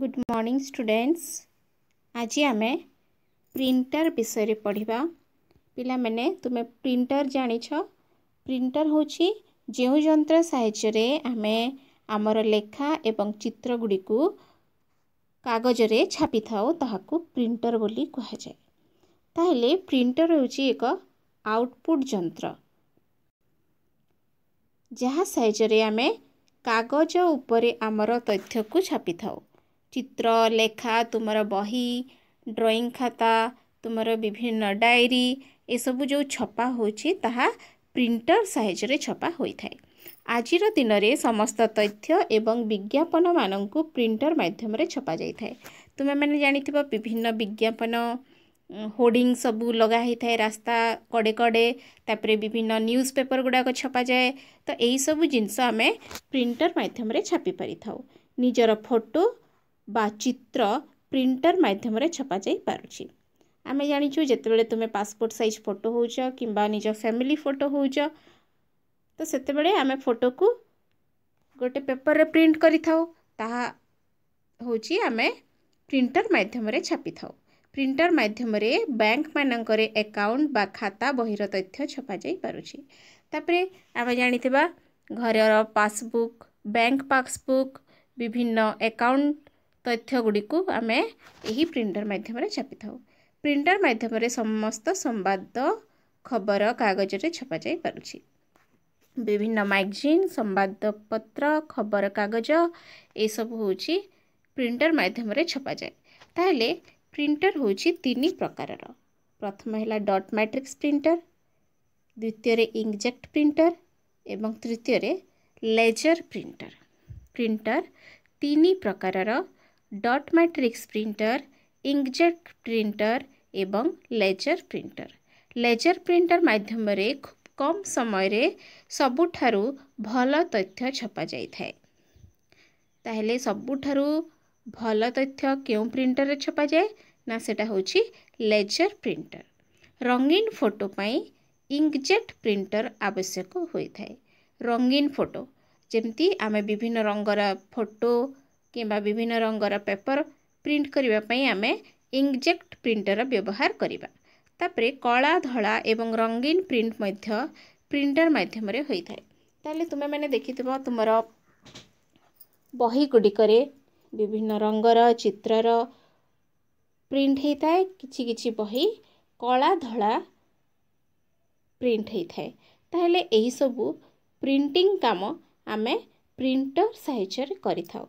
good morning students ଆଜି ଆମେ printer ବିଷୟରେ ପଢ଼ିବା ପିଲାମାନେ ତୁମେ ପ୍ରିଣ୍ଟର ଜାଣିଛ ପ୍ରିଣ୍ଟର ହେଉଛି ଯେଉଁ ଯନ୍ତ୍ର ସାହାଯ୍ୟରେ ଆମେ ଆମର ଲେଖା ଏବଂ ଚିତ୍ରଗୁଡ଼ିକୁ କାଗଜରେ ଛାପିଥାଉ ତାହାକୁ ପ୍ରିଣ୍ଟର ବୋଲି କୁହାଯାଏ ତାହେଲେ ପ୍ରିଣ୍ଟର ହେଉଛି ଏକ ଆଉଟପୁଟ୍ ଯନ୍ତ୍ର ଯାହା ସାହାଯ୍ୟରେ ଆମେ କାଗଜ ଉପରେ ଆମର ତଥ୍ୟକୁ ଛାପିଥାଉ चित्र लेखा तुम बही ड्रईंग खाता तुम विभिन्न डायरी ये सब जो छपा हो प्रिंटर साइज़रे छपा होता है आज दिन में समस्त तथ्य एवं विज्ञापन मानू प्रिंटर मध्यम छपा जाए तुम्हें जाथ विभिन्न विज्ञापन होर्डिंग सब लगाही था रास्ता कड़े कड़े तापर विभिन्न न्यूज पेपर गुड़ाक छपा जाए तो यही सब जिनस आम प्रिंटर मध्यम छापि पारिथ निजर फोटो বা ଚିତ୍ର ପ୍ରିଣ୍ଟର୍ ମାଧ୍ୟମରେ ଛପାଯାଇପାରୁଛି ଆମେ ଜାଣିଛୁ ଯେତେବେଳେ ତୁମେ ପାସପୋର୍ଟ ସାଇଜ୍ ଫଟୋ ହେଉଛ କିମ୍ବା ନିଜ ଫ୍ୟାମିଲି ଫଟୋ ହେଉଛ ତ ସେତେବେଳେ ଆମେ ଫଟୋକୁ ଗୋଟେ ପେପର୍ରେ ପ୍ରିଣ୍ଟ କରିଥାଉ ତାହା ହେଉଛି ଆମେ ପ୍ରିଣ୍ଟର୍ ମାଧ୍ୟମରେ ଛାପିଥାଉ ପ୍ରିଣ୍ଟର୍ ମାଧ୍ୟମରେ ବ୍ୟାଙ୍କମାନଙ୍କରେ ଆକାଉଣ୍ଟ ବା ଖାତା ବହିର ତଥ୍ୟ ଛପାଯାଇପାରୁଛି ତାପରେ ଆମେ ଜାଣିଥିବା ଘରର ପାସବୁକ୍ ବ୍ୟାଙ୍କ ପାସବୁକ୍ ବିଭିନ୍ନ ଆକାଉଣ୍ଟ ତଥ୍ୟଗୁଡ଼ିକୁ ଆମେ ଏହି ପ୍ରିଣ୍ଟର ମାଧ୍ୟମରେ ଛାପିଥାଉ ପ୍ରିଣ୍ଟର ମାଧ୍ୟମରେ ସମସ୍ତ ସମ୍ବାଦ ଖବର କାଗଜରେ ଛପାଯାଇ ପାରୁଛି ବିଭିନ୍ନ ମ୍ୟାଗାଜିନ୍ ସମ୍ବାଦପତ୍ର ଖବରକାଗଜ ଏସବୁ ହେଉଛି ପ୍ରିଣ୍ଟର ମାଧ୍ୟମରେ ଛପାଯାଏ ତାହେଲେ ପ୍ରିଣ୍ଟର ହେଉଛି ତିନି ପ୍ରକାରର ପ୍ରଥମ ହେଲା ଡଟ୍ ମ୍ୟାଟ୍ରିକ୍ସ ପ୍ରିଣ୍ଟର ଦ୍ୱିତୀୟରେ ଇଙ୍କଜେକ୍ଟ ପ୍ରିଣ୍ଟର ଏବଂ ତୃତୀୟରେ ଲେଜର୍ ପ୍ରିଣ୍ଟର ପ୍ରିଣ୍ଟର ତିନି ପ୍ରକାରର dot matrix printer inkjet printer ଏବଂ ଲେଜର୍ ପ୍ରିଣ୍ଟର ଲେଜର୍ ପ୍ରିଣ୍ଟର ମାଧ୍ୟମରେ ଖୁବ୍ କମ୍ ସମୟରେ ସବୁଠାରୁ ଭଲ ତଥ୍ୟ ଛପାଯାଇଥାଏ ତାହେଲେ ସବୁଠାରୁ ଭଲ ତଥ୍ୟ କେଉଁ ପ୍ରିଣ୍ଟରରେ ଛପାଯାଏ ନା ସେଇଟା ହେଉଛି ଲେଜର୍ ପ୍ରିଣ୍ଟର ରଙ୍ଗୀନ ଫଟୋ ପାଇଁ ଇଙ୍କଜେଟ୍ ପ୍ରିଣ୍ଟର ଆବଶ୍ୟକ ହୋଇଥାଏ ରଙ୍ଗୀନ ଫଟୋ ଯେମିତି ଆମେ ବିଭିନ୍ନ ରଙ୍ଗର ଫଟୋ କିମ୍ବା ବିଭିନ୍ନ ରଙ୍ଗର ପେପର୍ ପ୍ରିଣ୍ଟ କରିବା ପାଇଁ ଆମେ ଇଙ୍କଜେଟ୍ ପ୍ରିଣ୍ଟର ବ୍ୟବହାର କରିବା ତାପରେ କଳା ଧଳା ଏବଂ ରଙ୍ଗୀନ ପ୍ରିଣ୍ଟ ମଧ୍ୟ ପ୍ରିଣ୍ଟର ମାଧ୍ୟମରେ ହୋଇଥାଏ ତାହେଲେ ତୁମେମାନେ ଦେଖିଥିବ ତୁମର ବହିଗୁଡ଼ିକରେ ବିଭିନ୍ନ ରଙ୍ଗର ଚିତ୍ରର ପ୍ରିଣ୍ଟ ହୋଇଥାଏ କିଛି କିଛି ବହି କଳା ଧଳା ପ୍ରିଣ୍ଟ ହୋଇଥାଏ ତାହେଲେ ଏହିସବୁ ପ୍ରିଣ୍ଟିଂ କାମ ଆମେ ପ୍ରିଣ୍ଟର ସାହାଯ୍ୟରେ କରିଥାଉ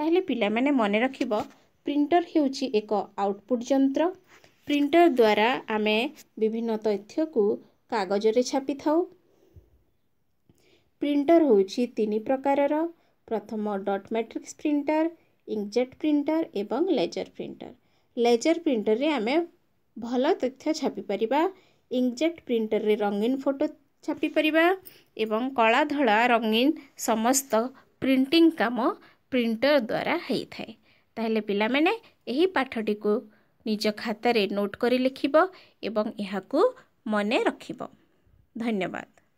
ତାହେଲେ ପିଲାମାନେ ମନେ ରଖିବ ପ୍ରିଣ୍ଟର ହେଉଛି ଏକ ଆଉଟପୁଟ୍ ଯନ୍ତ୍ର ପ୍ରିଣ୍ଟର ଦ୍ୱାରା ଆମେ ବିଭିନ୍ନ ତଥ୍ୟକୁ କାଗଜରେ ଛାପିଥାଉ ପ୍ରିଣ୍ଟର ହେଉଛି ତିନି ପ୍ରକାରର ପ୍ରଥମ dot matrix printer inkjet printer ଏବଂ ଲେଜର୍ ପ୍ରିଣ୍ଟର ଲେଜର୍ ପ୍ରିଣ୍ଟରରେ ଆମେ ଭଲ ତଥ୍ୟ ଛାପିପାରିବା ଇଙ୍କଜେଟ୍ ପ୍ରିଣ୍ଟରରେ ରଙ୍ଗୀନ ଫଟୋ ଛାପିପାରିବା ଏବଂ କଳା ଧଳା ରଙ୍ଗୀନ ସମସ୍ତ ପ୍ରିଣ୍ଟିଂ କାମ ପ୍ରିଣ୍ଟର ଦ୍ୱାରା ହୋଇଥାଏ ତାହେଲେ ପିଲାମାନେ ଏହି ପାଠଟିକୁ ନିଜ ଖାତାରେ ନୋଟ୍ କରି ଲେଖିବ ଏବଂ ଏହାକୁ ମନେ ରଖିବ ଧନ୍ୟବାଦ